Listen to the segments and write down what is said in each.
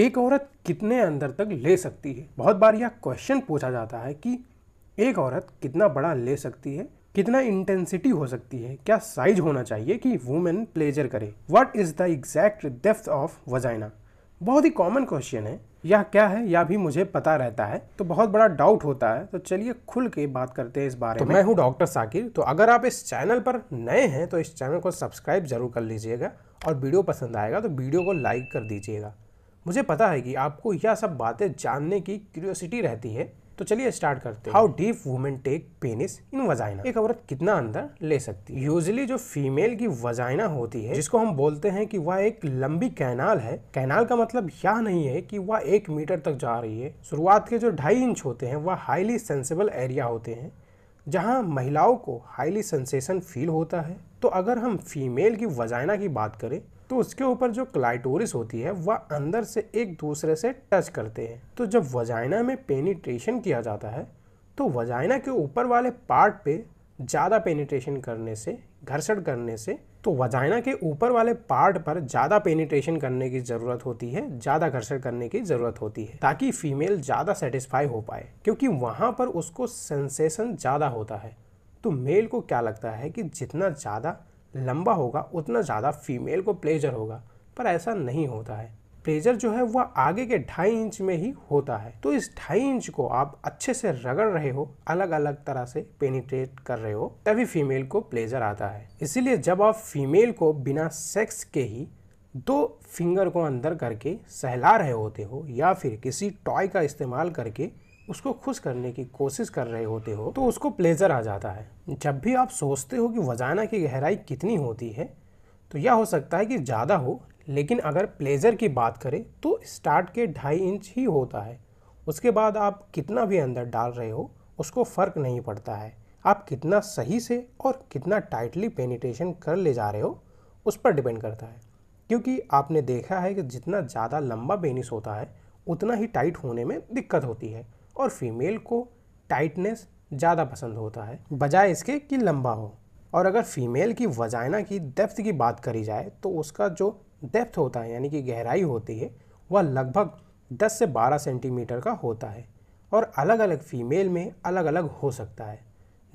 एक औरत कितने अंदर तक ले सकती है बहुत बार यह क्वेश्चन पूछा जाता है कि एक औरत कितना बड़ा ले सकती है कितना इंटेंसिटी हो सकती है क्या साइज होना चाहिए कि वुमेन प्लेजर करे what is the exact depth of vagina बहुत ही कॉमन क्वेश्चन है यह क्या है यह भी मुझे पता रहता है तो बहुत बड़ा डाउट होता है तो चलिए खुल के बात करते हैं इस बारे तो में मैं हूँ डॉक्टर साकिर तो अगर आप इस चैनल पर नए हैं तो इस चैनल को सब्सक्राइब जरूर कर लीजिएगा और वीडियो पसंद आएगा तो वीडियो को लाइक कर दीजिएगा मुझे पता है कि आपको यह सब बातें जानने की क्यूरियोसिटी रहती है तो चलिए स्टार्ट करते हैं how deep women take penis in vagina एक औरत कितना अंदर ले सकती है यूजली जो फीमेल की वजाइना होती है जिसको हम बोलते हैं कि वह एक लंबी कैनाल है कैनाल का मतलब यह नहीं है कि वह एक मीटर तक जा रही है शुरुआत के जो ढाई इंच होते हैं वह हाईली सेंसेबल एरिया होते हैं जहाँ महिलाओं को हाईली सेंसेशन फील होता है तो अगर हम फीमेल की वजाइना की बात करें तो उसके ऊपर जो क्लाइटोरिस होती है वह अंदर से एक दूसरे से टच करते हैं तो जब वजाइना में पेनिट्रेशन किया जाता है तो वजाइना के ऊपर वाले पार्ट पे ज़्यादा पेनिट्रेशन करने से घर्षण करने से तो वजाइना के ऊपर वाले पार्ट पर ज़्यादा पेनिट्रेशन करने की ज़रूरत होती है ज़्यादा घर्षण करने की ज़रूरत होती है ताकि फीमेल ज़्यादा सेटिस्फाई हो पाए क्योंकि वहाँ पर उसको सेंसेशन ज़्यादा होता है तो मेल को क्या लगता है कि जितना ज़्यादा लंबा होगा उतना ज़्यादा फीमेल को प्लेजर होगा पर ऐसा नहीं होता है प्लेजर जो है वह आगे के ढाई इंच में ही होता है तो इस ढाई इंच को आप अच्छे से रगड़ रहे हो अलग अलग तरह से पेनिट्रेट कर रहे हो तभी फीमेल को प्लेजर आता है इसीलिए जब आप फीमेल को बिना सेक्स के ही दो फिंगर को अंदर करके सहला रहे होते हो या फिर किसी टॉय का इस्तेमाल करके उसको खुश करने की कोशिश कर रहे होते हो तो उसको प्लेजर आ जाता है जब भी आप सोचते हो कि वजाना की गहराई कितनी होती है तो यह हो सकता है कि ज़्यादा हो लेकिन अगर प्लेजर की बात करें तो स्टार्ट के ढाई इंच ही होता है उसके बाद आप कितना भी अंदर डाल रहे हो उसको फ़र्क नहीं पड़ता है आप कितना सही से और कितना टाइटली पेनिटेशन कर ले जा रहे हो उस पर डिपेंड करता है क्योंकि आपने देखा है कि जितना ज़्यादा लंबा पेनिस होता है उतना ही टाइट होने में दिक्कत होती है और फीमेल को टाइटनेस ज़्यादा पसंद होता है बजाय इसके कि लंबा हो और अगर फीमेल की वजाइना की डेप्थ की बात करी जाए तो उसका जो डेप्थ होता है यानी कि गहराई होती है वह लगभग 10 से 12 सेंटीमीटर का होता है और अलग अलग फीमेल में अलग अलग हो सकता है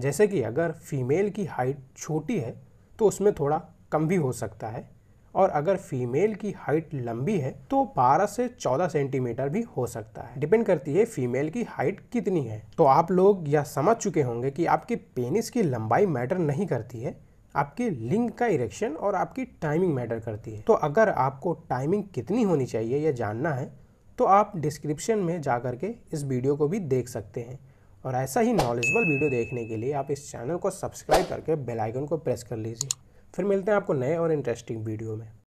जैसे कि अगर फीमेल की हाइट छोटी है तो उसमें थोड़ा कम भी हो सकता है और अगर फीमेल की हाइट लंबी है तो 12 से 14 सेंटीमीटर भी हो सकता है डिपेंड करती है फीमेल की हाइट कितनी है तो आप लोग यह समझ चुके होंगे कि आपके पेनिस की लंबाई मैटर नहीं करती है आपके लिंग का इरेक्शन और आपकी टाइमिंग मैटर करती है तो अगर आपको टाइमिंग कितनी होनी चाहिए यह जानना है तो आप डिस्क्रिप्शन में जा कर के इस वीडियो को भी देख सकते हैं और ऐसा ही नॉलेजबल वीडियो देखने के लिए आप इस चैनल को सब्सक्राइब करके बेलाइकन को प्रेस कर लीजिए फिर मिलते हैं आपको नए और इंटरेस्टिंग वीडियो में